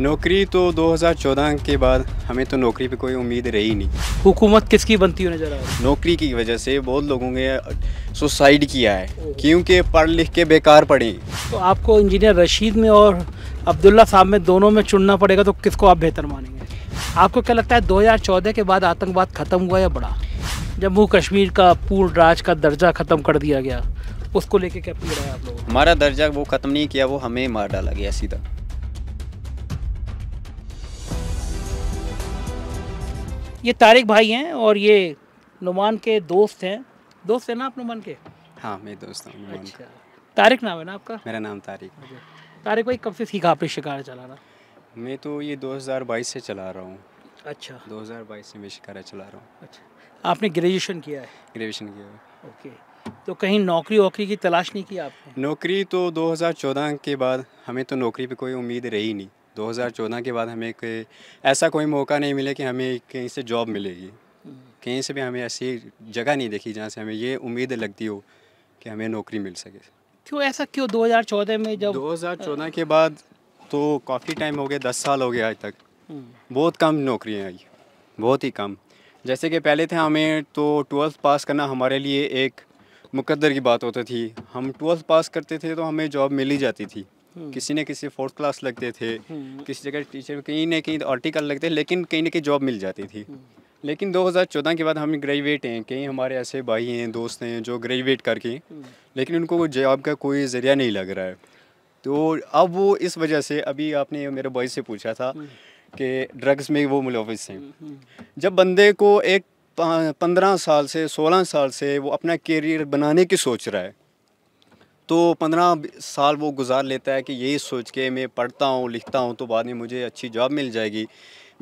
नौकरी तो 2014 के बाद हमें तो नौकरी पे कोई उम्मीद रही नहीं हुकूमत किसकी बनती हुई नज़र आ रही नौकरी की वजह से बहुत लोगों ने सुसाइड किया है क्योंकि पढ़ लिख के बेकार पड़े तो आपको इंजीनियर रशीद में और अब्दुल्ला साहब में दोनों में चुनना पड़ेगा तो किसको आप बेहतर मानेंगे आपको क्या लगता है चौदह के बाद आतंकवाद ख़त्म हुआ या बड़ा जम्मू कश्मीर का पूर्ण राज का दर्जा ख़त्म कर दिया गया उसको लेके क्या पी आप लोग हमारा दर्जा वो ख़त्म नहीं किया वो हमें मार डाला गया सीधा ये तारिक भाई हैं और ये नुमान के दोस्त हैं दोस्त है ना आप नुमान के हाँ मेरे दोस्त हूँ अच्छा तारिक नाम है ना आपका मेरा नाम तारिक अच्छा। तारिक भाई कब से सीखा आपने शिकार चलाना मैं तो ये 2022 से चला रहा हूँ अच्छा 2022 से मैं शिकारा चला रहा हूँ अच्छा आपने ग्रेजुएशन किया है ग्रेजुएशन किया है ओके तो कहीं नौकरी वोकरी की तलाश नहीं की आपने नौकरी तो 2014 के बाद हमें तो नौकरी पे कोई उम्मीद रही नहीं 2014 के बाद हमें कोई ऐसा कोई मौका नहीं मिला कि हमें कहीं से जॉब मिलेगी कहीं से भी हमें ऐसी जगह नहीं देखी जहाँ से हमें ये उम्मीद लगती हो कि हमें नौकरी मिल सके क्यों ऐसा क्यों 2014 में जब 2014 के बाद तो काफ़ी टाइम हो गया दस साल हो गया आज तक हम्म। बहुत कम नौकरियाँ आई बहुत ही कम जैसे कि पहले थे हमें तो ट्वेल्थ पास करना हमारे लिए एक मुकद्दर की बात होती थी हम ट्वेल्थ पास करते थे तो हमें जॉब मिल ही जाती थी हम्म। किसी न किसी फोर्थ क्लास लगते थे हम्म। किसी जगह टीचर कहीं ना कहीं आर्टिकल लगते लेकिन कहीं ना कहीं जॉब मिल जाती थी हम्म। लेकिन 2014 के बाद हम ग्रेजुएट हैं कई हमारे ऐसे भाई हैं दोस्त हैं जो ग्रेजुएट करके लेकिन उनको जॉब का कोई ज़रिया नहीं लग रहा है तो अब वो इस वजह से अभी आपने मेरे बॉय से पूछा था कि ड्रग्स में वो मुलविस हैं जब बंदे को एक पंद्रह साल से सोलह साल से वो अपना करियर बनाने की सोच रहा है तो पंद्रह साल वो गुजार लेता है कि यही सोच के मैं पढ़ता हूँ लिखता हूँ तो बाद में मुझे अच्छी जॉब मिल जाएगी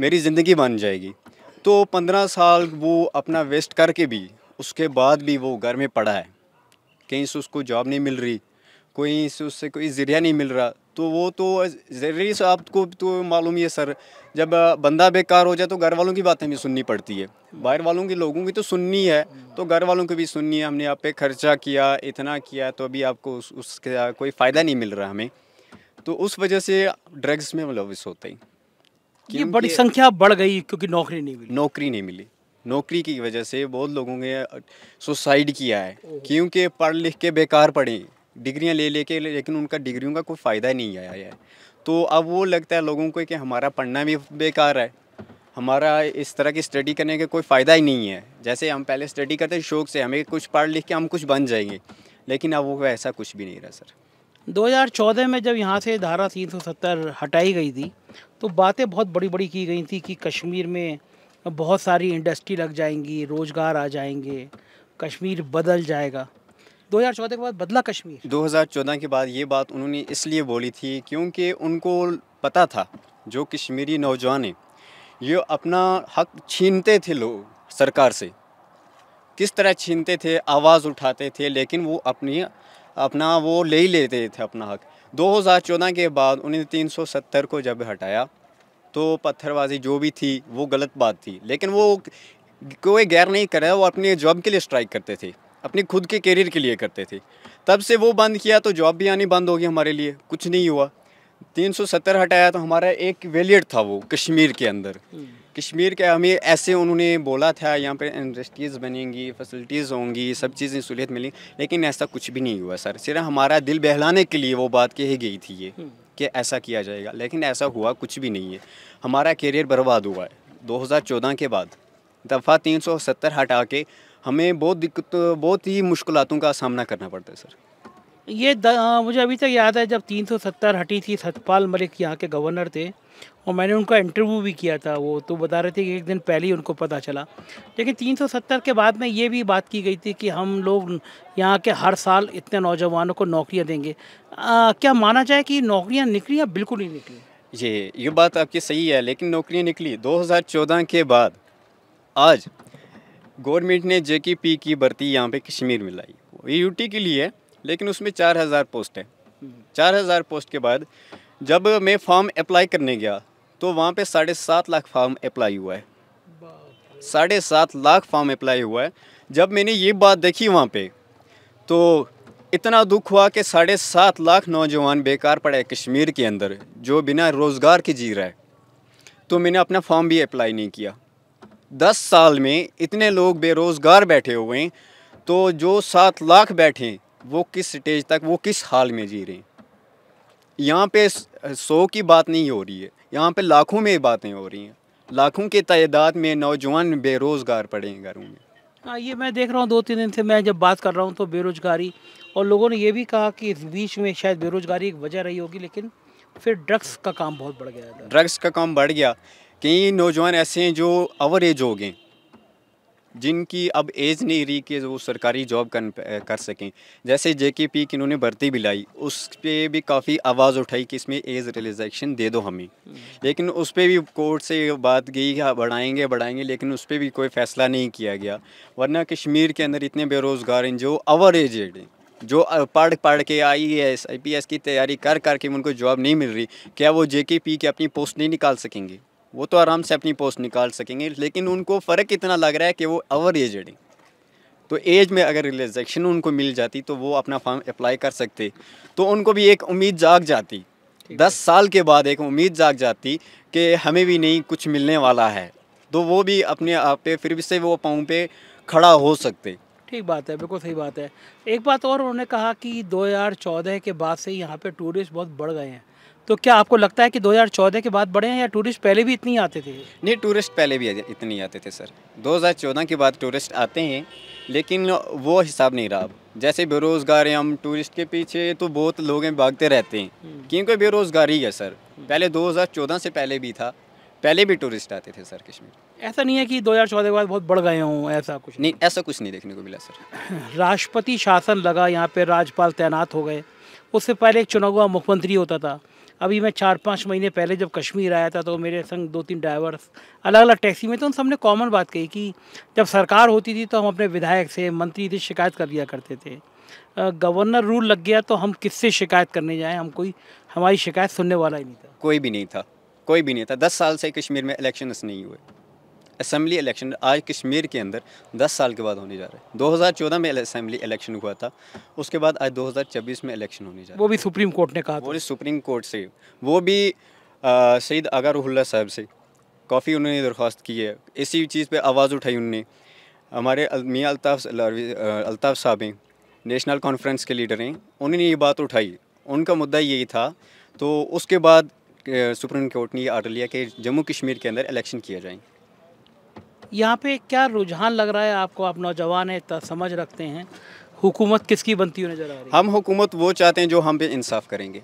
मेरी ज़िंदगी बन जाएगी तो पंद्रह साल वो अपना वेस्ट करके भी उसके बाद भी वो घर में पढ़ा है कहीं से उसको जॉब नहीं मिल रही कहीं से उससे कोई ज़रिया नहीं मिल रहा तो वो तो ज़रूरी से आपको तो मालूम ही है सर जब बंदा बेकार हो जाए तो घर वालों की बातें भी सुननी पड़ती है बाहर वालों की लोगों की तो सुननी है तो घर वालों की भी सुननी है हमने आप पे खर्चा किया इतना किया तो अभी आपको उस, उसका कोई फ़ायदा नहीं मिल रहा हमें तो उस वजह से ड्रग्स में मुलविस मतलब होते ही ये बड़ी संख्या बढ़ गई क्योंकि नौकरी नहीं मिली नौकरी नहीं मिली नौकरी की वजह से बहुत लोगों ने सुसाइड किया है क्योंकि पढ़ लिख के बेकार पड़े डिग्रियाँ ले लेके लेकिन उनका डिग्रियों का कोई फ़ायदा नहीं आया है तो अब वो लगता है लोगों को कि हमारा पढ़ना भी बेकार है हमारा इस तरह की स्टडी करने का कोई फ़ायदा ही नहीं है जैसे हम पहले स्टडी करते शौक से हमें कुछ पढ़ लिख के हम कुछ बन जाएंगे लेकिन अब वो ऐसा कुछ भी नहीं रहा सर 2014 में जब यहाँ से धारा 370 हटाई गई थी तो बातें बहुत बड़ी बड़ी की गई थी कि कश्मीर में बहुत सारी इंडस्ट्री लग जाएंगी रोज़गार आ जाएंगे कश्मीर बदल जाएगा 2014 के बाद बदला कश्मीर 2014 के बाद ये बात उन्होंने इसलिए बोली थी क्योंकि उनको पता था जो कश्मीरी नौजवान हैं ये अपना हक छीनते थे लोग सरकार से किस तरह छीनते थे आवाज़ उठाते थे लेकिन वो अपनी अपना वो ले ही लेते थे अपना हक 2014 के बाद उन्हें 370 को जब हटाया तो पत्थरबाजी जो भी थी वो गलत बात थी लेकिन वो कोई गैर नहीं कर रहा वो अपने जॉब के लिए स्ट्राइक करते थे अपने खुद के करियर के लिए करते थे तब से वो बंद किया तो जॉब भी आनी बंद होगी हमारे लिए कुछ नहीं हुआ 370 हटाया तो हमारा एक वेलियड था वो कश्मीर के अंदर हम्म। कश्मीर के हमें ऐसे उन्होंने बोला था यहाँ पर इंडस्ट्रीज़ बनेंगी फैसिलिटीज़ होंगी सब हम्म। चीज़ें सहूलियत मिली लेकिन ऐसा कुछ भी नहीं हुआ सर सिर्फ हमारा दिल बहलाने के लिए वो बात कही गई थी ये हम्म। कि ऐसा किया जाएगा लेकिन ऐसा हुआ कुछ भी नहीं है हमारा करियर बर्बाद हुआ है दो के बाद दफ़ा तीन हटा के हमें बहुत दिक्कत बहुत ही मुश्किलों का सामना करना पड़ता है सर ये द, मुझे अभी तक याद है जब 370 हटी थी सतपाल मलिक यहाँ के गवर्नर थे और मैंने उनका इंटरव्यू भी किया था वो तो बता रहे थे कि एक दिन पहले ही उनको पता चला लेकिन 370 के बाद में ये भी बात की गई थी कि हम लोग यहाँ के हर साल इतने नौजवानों को नौकरियाँ देंगे आ, क्या माना जाए कि नौकरियाँ निकली या बिल्कुल नहीं निकली ये ये बात आपकी सही है लेकिन नौकरियाँ निकली दो के बाद आज गवर्नमेंट ने जे की पी की भर्ती यहाँ पे कश्मीर में लाई ये यूटी e के लिए है लेकिन उसमें चार हज़ार पोस्ट है चार हज़ार पोस्ट के बाद जब मैं फॉर्म अप्लाई करने गया तो वहाँ पे साढ़े सात लाख फॉर्म अप्लाई हुआ है साढ़े सात लाख फॉर्म अप्लाई हुआ है जब मैंने ये बात देखी वहाँ पे तो इतना दुख हुआ कि साढ़े सात लाख नौजवान बेकार पड़े कश्मीर के अंदर जो बिना रोज़गार के जी रहा है तो मैंने अपना फॉर्म भी अप्लाई नहीं किया दस साल में इतने लोग बेरोज़गार बैठे हुए हैं तो जो सात लाख बैठे हैं वो किस स्टेज तक वो किस हाल में जी रहे हैं यहाँ पे सौ की बात नहीं हो रही है यहाँ पे लाखों में बातें हो रही हैं लाखों की तादाद में नौजवान बेरोज़गार पड़े हैं घरों में हाँ ये मैं देख रहा हूँ दो तीन दिन से मैं जब बात कर रहा हूँ तो बेरोज़गारी और लोगों ने ये भी कहा कि इस बीच में शायद बेरोज़गारी एक वजह रही होगी लेकिन फिर ड्रग्स का काम बहुत बढ़ गया ड्रग्स का काम बढ़ गया कई नौजवान ऐसे हैं जो अवर एज हो गए जिनकी अब एज नहीं रही कि वो सरकारी जॉब कर कर सकें जैसे जे के पी की इन्होंने भर्ती भी लाई उस पर भी काफ़ी आवाज़ उठाई कि इसमें एज रिलैक्सेशन दे दो हमें लेकिन उस पर भी कोर्ट से बात गई कि हाँ, बढ़ाएंगे बढ़ाएंगे लेकिन उस पर भी कोई फ़ैसला नहीं किया गया वरना कश्मीर के अंदर इतने बेरोज़गार हैं जो ओवर एज हैं जो पढ़ पढ़ के I S I P S की तैयारी कर करके उनको जॉब नहीं मिल रही क्या वो जे के पी की अपनी पोस्ट नहीं निकाल सकेंगे वो तो आराम से अपनी पोस्ट निकाल सकेंगे लेकिन उनको फ़र्क इतना लग रहा है कि वो ओवर एजड हैं तो एज में अगर रिलेक्शन उनको मिल जाती तो वो अपना फॉर्म अप्लाई कर सकते तो उनको भी एक उम्मीद जाग जाती दस साल के बाद एक उम्मीद जाग जाती कि हमें भी नहीं कुछ मिलने वाला है तो वो भी अपने आप पे फिर भी से वो पाँव पे खड़ा हो सकते ठीक बात है बिल्कुल सही बात है एक बात और उन्होंने कहा कि 2014 के बाद से यहाँ पे टूरिस्ट बहुत बढ़ गए हैं तो क्या आपको लगता है कि 2014 के बाद बढ़े हैं या टूरिस्ट पहले भी इतनी आते थे नहीं टूरिस्ट पहले भी इतनी आते थे सर 2014 के बाद टूरिस्ट आते हैं लेकिन वो हिसाब नहीं रहा अब जैसे बेरोज़गार हैं हम टूरिस्ट के पीछे तो बहुत लोग हैं भागते रहते हैं हम्म। क्योंकि बेरोज़गारी है सर पहले दो से पहले भी था पहले भी टूरिस्ट आते थे सर कश्मीर ऐसा नहीं है कि 2014 के बाद बहुत बढ़ गए हों ऐसा कुछ नहीं ऐसा कुछ नहीं देखने को मिला सर राष्ट्रपति शासन लगा यहाँ पे राज्यपाल तैनात हो गए उससे पहले एक चुना हुआ मुख्यमंत्री होता था अभी मैं चार पाँच महीने पहले जब कश्मीर आया था तो मेरे संग दो तीन ड्राइवर्स अलग अलग टैक्सी में तो उन सब ने कॉमन बात कही कि जब सरकार होती थी तो हम अपने विधायक से मंत्री से शिकायत कर लिया करते थे गवर्नर रूल लग गया तो हम किससे शिकायत करने जाएँ हम कोई हमारी शिकायत सुनने वाला ही नहीं था कोई भी नहीं था कोई भी नहीं था दस साल से कश्मीर में इलेक्शन नहीं हुए असम्बली इलेक्शन आज कश्मीर के अंदर 10 साल के बाद होने जा रहे हैं 2014 में असम्बली इलेक्शन हुआ था उसके बाद आज 2024 में इलेक्शन होने जा रहा है वो भी सुप्रीम कोर्ट ने कहा वो भी सुप्रीम कोर्ट से वो भी सईद आगा रूहुल्ला साहब से काफ़ी उन्होंने दरख्वास्त की है इसी चीज़ पर आवाज़ उठाई उनने हमारे मियाँ अल्ताफ़ अल्ताफ़ साहब हैं नेशनल कॉन्फ्रेंस के लीडर हैं उन्होंने ये बात उठाई उनका मुद्दा यही था तो उसके बाद सुप्रीम कोर्ट ने ये आर्डर लिया कि जम्मू कश्मीर के अंदर इलेक्शन किया जाएंगे यहाँ पे क्या रुझान लग रहा है आपको आप नौजवान है इतना समझ रखते हैं हुकूमत किसकी बनती हुई नज़र आ रही है हम हुकूमत वो चाहते हैं जो हम पे इंसाफ करेंगे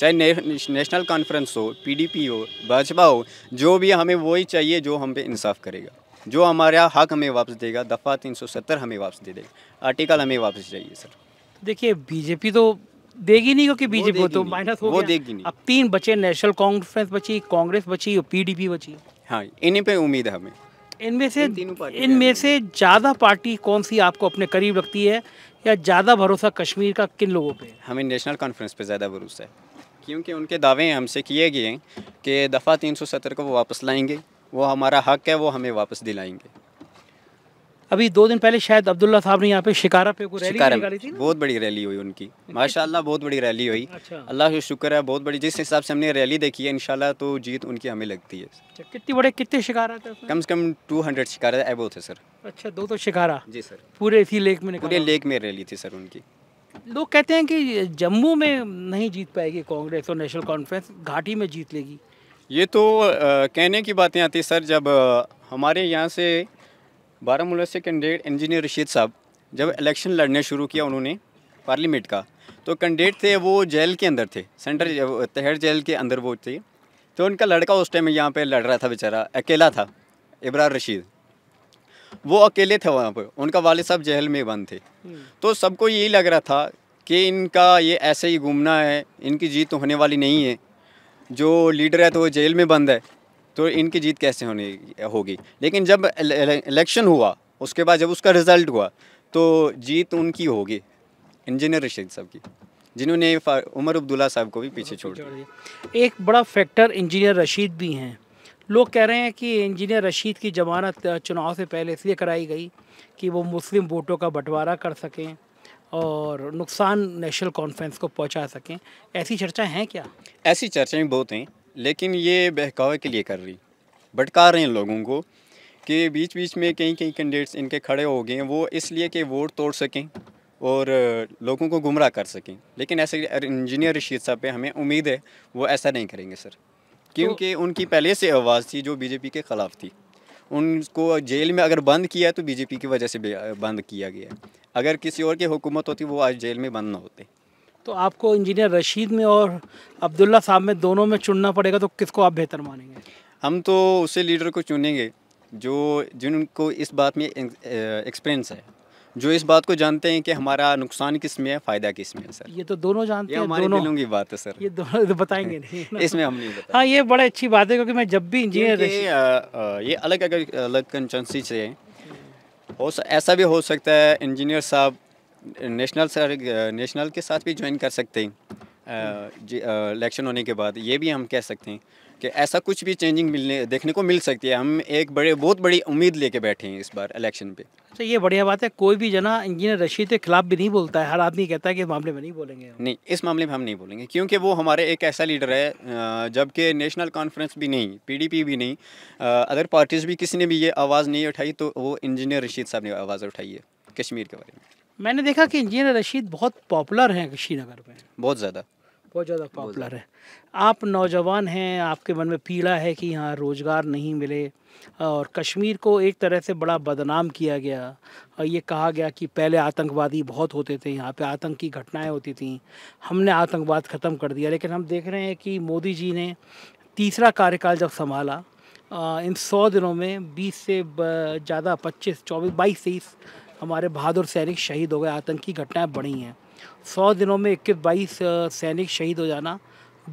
चाहे ने, नेशनल कॉन्फ्रेंस हो पीडीपी हो भाजपा हो जो भी हमें वही चाहिए जो हम पे इंसाफ करेगा जो हमारा हक हमें वापस देगा दफ़ा 370 हमें वापस दे देगा आर्टिकल हमें वापस चाहिए सर देखिए बीजेपी तो देगी नहीं क्योंकि बीजेपी तो माइनस हो वो देगी नहीं अब तीन बचे नेशनल कॉन्फ्रेंस बची कांग्रेस बची और डी बची हाँ इन्हीं पर उम्मीद है हमें इनमें से इनमें से ज़्यादा पार्टी कौन सी आपको अपने करीब लगती है या ज़्यादा भरोसा कश्मीर का किन लोगों पे हमें नेशनल कॉन्फ्रेंस पे ज़्यादा भरोसा है क्योंकि उनके दावे हमसे किए गए हैं कि दफ़ा तीन सौ सत्तर को वो वापस लाएंगे वो हमारा हक है वो हमें वापस दिलाएंगे अभी दो दिन पहले शायद अब्दुल्ला साहब ने यहाँ पे शिकारा पे कुछ शिकारा रैली थी बहुत बड़ी रैली हुई उनकी माशाल्लाह बहुत बड़ी रैली हुई अच्छा। अल्लाह का शुक्र है बहुत बड़ी जिस हिसाब से हमने रैली देखी है इनशाला तो जीत उनकी हमें लगती है अच्छा, कितनी बड़े कितने शिकारा थे कम से कम टू हंड्रेड शिकारा एबो थे सर अच्छा दो तो शिकारा जी सर पूरे इसी लेक में पूरे लेक में रैली थी सर उनकी लोग कहते हैं कि जम्मू में नहीं जीत पाएगी कांग्रेस और नेशनल कॉन्फ्रेंस घाटी में जीत लेगी ये तो आ, कहने की बातें आती सर जब आ, हमारे यहाँ से बारामूला से कैंडिडेट इंजीनियर रशीद साहब जब इलेक्शन लड़ने शुरू किया उन्होंने पार्लियामेंट का तो कैंडिडेट थे वो जेल के अंदर थे सेंटर तहर जेल के अंदर वो थे तो उनका लड़का उस टाइम यहाँ पे लड़ रहा था बेचारा अकेला था इब्रार रशीद वो अकेले थे वहाँ पर उनका वाले साहब जेल में बंद थे तो सबको यही लग रहा था कि इनका ये ऐसे ही घूमना है इनकी जीत तो होने वाली नहीं है जो लीडर है तो वो जेल में बंद है तो इनकी जीत कैसे होनी होगी लेकिन जब इलेक्शन हुआ उसके बाद जब उसका रिज़ल्ट हुआ तो जीत उनकी होगी इंजीनियर रशीद साहब की जिन्होंने उमर अब्दुल्ला साहब को भी पीछे छोड़ दिया एक बड़ा फैक्टर इंजीनियर रशीद भी हैं लोग कह रहे हैं कि इंजीनियर रशीद की जमानत चुनाव से पहले इसलिए कराई गई कि वो मुस्लिम वोटों का बंटवारा कर सकें और नुकसान नेशनल कॉन्फ्रेंस को पहुंचा सकें ऐसी चर्चा हैं क्या ऐसी चर्चाएं बहुत हैं लेकिन ये बहकावे के लिए कर रही भटका रहे हैं लोगों को कि बीच बीच में कई कई कैंडिडेट्स इनके खड़े हो गए हैं वो इसलिए कि वोट तोड़ सकें और लोगों को गुमराह कर सकें लेकिन ऐसे इंजीनियर रशीद साहब पे हमें उम्मीद है वो ऐसा नहीं करेंगे सर तो क्योंकि तो, उनकी पहले से आवाज़ थी जो बीजेपी के ख़िलाफ़ थी उनको जेल में अगर बंद किया है तो बीजेपी की वजह से बंद किया गया अगर किसी और की हुकूमत होती वो आज जेल में बंद ना होते तो आपको इंजीनियर रशीद में और अब्दुल्ला साहब में दोनों में चुनना पड़ेगा तो किसको आप बेहतर मानेंगे हम तो उसे लीडर को चुनेंगे जो जिनको इस बात में एक्सपीरियंस है जो इस बात को जानते हैं कि हमारा नुकसान किस में है फ़ायदा किस में है सर ये तो दोनों जानते हैं दोनों दिलों की बात है सर ये दोनों तो बताएंगे नहीं इसमें हम नहीं हाँ ये बड़ी अच्छी बात है क्योंकि मैं जब भी इंजीनियर ये अलग अलग अलग कंसेंसी से है हो ऐसा भी हो सकता है इंजीनियर साहब नेशनल सर नेशनल के साथ भी ज्वाइन कर सकते हैं इलेक्शन होने के बाद ये भी हम कह सकते हैं कि ऐसा कुछ भी चेंजिंग मिलने देखने को मिल सकती है हम एक बड़े बहुत बड़ी उम्मीद लेके बैठे हैं इस बार इलेक्शन पे अच्छा ये बढ़िया बात है कोई भी जना इंजीनियर रशीद के खिलाफ भी नहीं बोलता है हर आदमी कहता है कि इस मामले में नहीं बोलेंगे नहीं इस मामले में हम नहीं बोलेंगे क्योंकि वो हमारे एक ऐसा लीडर है जबकि नेशनल कॉन्फ्रेंस भी नहीं पी भी नहीं अदर पार्टीज़ भी किसी ने भी ये आवाज़ नहीं उठाई तो वो इंजीनियर रशीद साहब ने आवाज़ उठाई है कश्मीर के बारे में मैंने देखा कि इंजीनियर रशीद बहुत पॉपुलर हैं श्रीनगर में बहुत ज़्यादा बहुत ज़्यादा पॉपुलर है आप नौजवान हैं आपके मन में पीड़ा है कि यहाँ रोज़गार नहीं मिले और कश्मीर को एक तरह से बड़ा बदनाम किया गया और ये कहा गया कि पहले आतंकवादी बहुत होते थे यहाँ पे आतंक की घटनाएं होती थी हमने आतंकवाद ख़त्म कर दिया लेकिन हम देख रहे हैं कि मोदी जी ने तीसरा कार्यकाल जब संभाला इन सौ दिनों में बीस से ज़्यादा पच्चीस चौबीस बाईस तेईस हमारे बहादुर सैनिक शहीद हो गए आतंकी घटनाएं बढ़ी हैं सौ दिनों में इक्कीस बाईस सैनिक शहीद हो जाना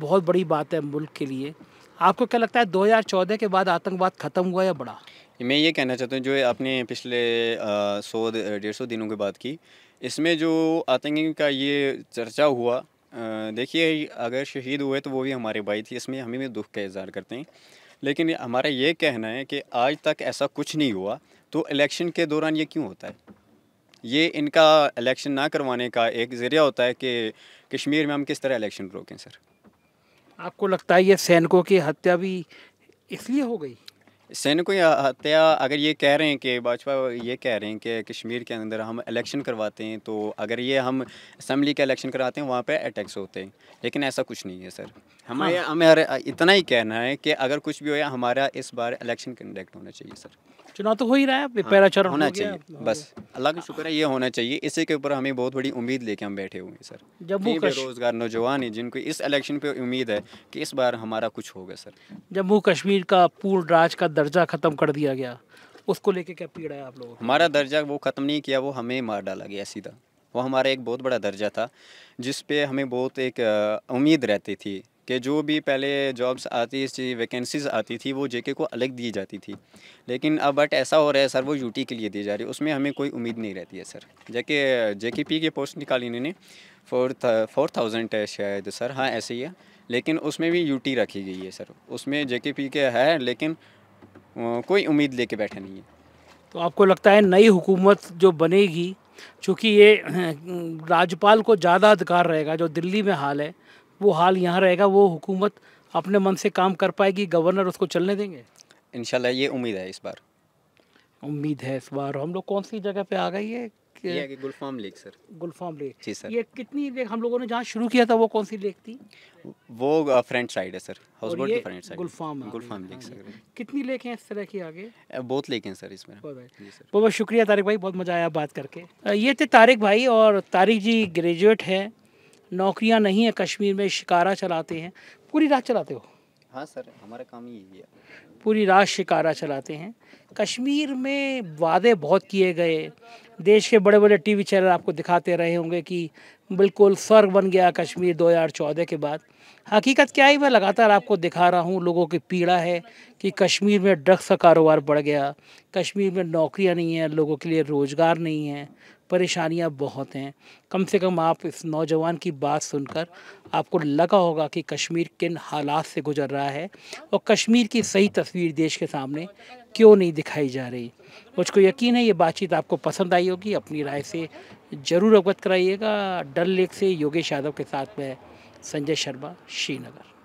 बहुत बड़ी बात है मुल्क के लिए आपको क्या लगता है 2014 के बाद आतंकवाद ख़त्म हुआ या बढ़ा मैं ये कहना चाहता हूँ जो आपने पिछले सौ डेढ़ सौ दिनों की बात की इसमें जो आतंकी का ये चर्चा हुआ देखिए अगर शहीद हुए तो वो भी हमारे भाई थे इसमें हमें भी दुख का इजहार करते हैं लेकिन हमारा ये कहना है कि आज तक ऐसा कुछ नहीं हुआ तो इलेक्शन के दौरान ये क्यों होता है ये इनका इलेक्शन ना करवाने का एक ज़रिया होता है कि कश्मीर में हम किस तरह इलेक्शन रोकें सर आपको लगता है ये सैनिकों की हत्या भी इसलिए हो गई सैनिकों की हत्या अगर ये कह रहे हैं कि भाजपा ये कह रहे हैं कि कश्मीर के अंदर हम इलेक्शन करवाते हैं तो अगर ये हम असम्बली का इलेक्शन कराते हैं वहाँ पे अटैक्स होते हैं लेकिन ऐसा कुछ नहीं है सर हमें हाँ। हमें इतना ही कहना है कि अगर कुछ भी हो हमारा इस बार इलेक्शन कंडक्ट होना चाहिए सर चुनाव तो हो ही रहा है हाँ, पहला चरण होना चाहिए बस अल्लाह का शुक्र है ये होना चाहिए इसी के ऊपर हमें बहुत बड़ी उम्मीद लेके हम बैठे हुए हैं सर जम्मू बेरोजगार नौजवान है जिनको इस इलेक्शन पे उम्मीद है कि इस बार हमारा कुछ होगा सर जम्मू कश्मीर का पूर्ण राज का दर्जा खत्म कर दिया गया उसको लेके क्या पीड़ा है आप लोगों हमारा दर्जा वो ख़त्म नहीं किया वो हमें मार डाला गया सीधा वो हमारा एक बहुत बड़ा दर्जा था जिस पे हमें बहुत एक उम्मीद रहती थी कि जो भी पहले जॉब्स आती थी वैकेंसीज आती थी वो जेके को अलग दी जाती थी लेकिन अब बट ऐसा हो रहा है सर वो यूटी के लिए दी जा रही है उसमें हमें कोई उम्मीद नहीं रहती है sir J K J K post निकाली इन्होंने फोर था, फोर थाउजेंड है शायद सर हाँ ऐसे ही है लेकिन उसमें भी यूटी रखी गई है सर उसमें जेके पी के है लेकिन कोई उम्मीद लेके बैठा नहीं है तो आपको लगता है नई हुकूमत जो बनेगी चूँकि ये राज्यपाल को ज़्यादा अधिकार रहेगा जो दिल्ली में हाल है वो हाल यहाँ रहेगा वो हुकूमत अपने मन से काम कर पाएगी गवर्नर उसको चलने देंगे इन ये उम्मीद है इस बार उम्मीद है इस बार हम लोग कौन सी जगह पे आ गई है ये Gulfam lake sir Gulfam lake जी सर ये कितनी लेक हम लोगों ने जहाँ शुरू किया था वो कौन सी लेक थी वो फ्रंट साइड है सर हाउस बोट की front side Gulfam Gulfam lake हाँ, सर कितनी लेक हैं इस तरह की आगे बहुत लेक हैं सर इसमें बहुत बहुत शुक्रिया तारिक भाई बहुत मज़ा आया बात करके ये थे तारिक भाई और तारिक जी ग्रेजुएट हैं नौकरियां नहीं है कश्मीर में शिकारा चलाते हैं पूरी रात चलाते हो हाँ सर हमारा काम ही यही है पूरी रात शिकारा चलाते हैं कश्मीर में वादे बहुत किए गए देश के बड़े बड़े टीवी चैनल आपको दिखाते रहे होंगे कि बिल्कुल स्वर्ग बन गया कश्मीर 2014 के बाद हकीकत क्या है मैं लगातार आपको दिखा रहा हूँ लोगों की पीड़ा है कि कश्मीर में ड्रग्स का कारोबार बढ़ गया कश्मीर में नौकरियाँ नहीं हैं लोगों के लिए रोज़गार नहीं है परेशानियां बहुत हैं कम से कम आप इस नौजवान की बात सुनकर आपको लगा होगा कि कश्मीर किन हालात से गुजर रहा है और कश्मीर की सही तस्वीर देश के सामने क्यों नहीं दिखाई जा रही मुझको यकीन है ये बातचीत आपको पसंद आई होगी अपनी राय से ज़रूर अवगत कराइएगा डल लेक से योगेश यादव के साथ में संजय शर्मा श्रीनगर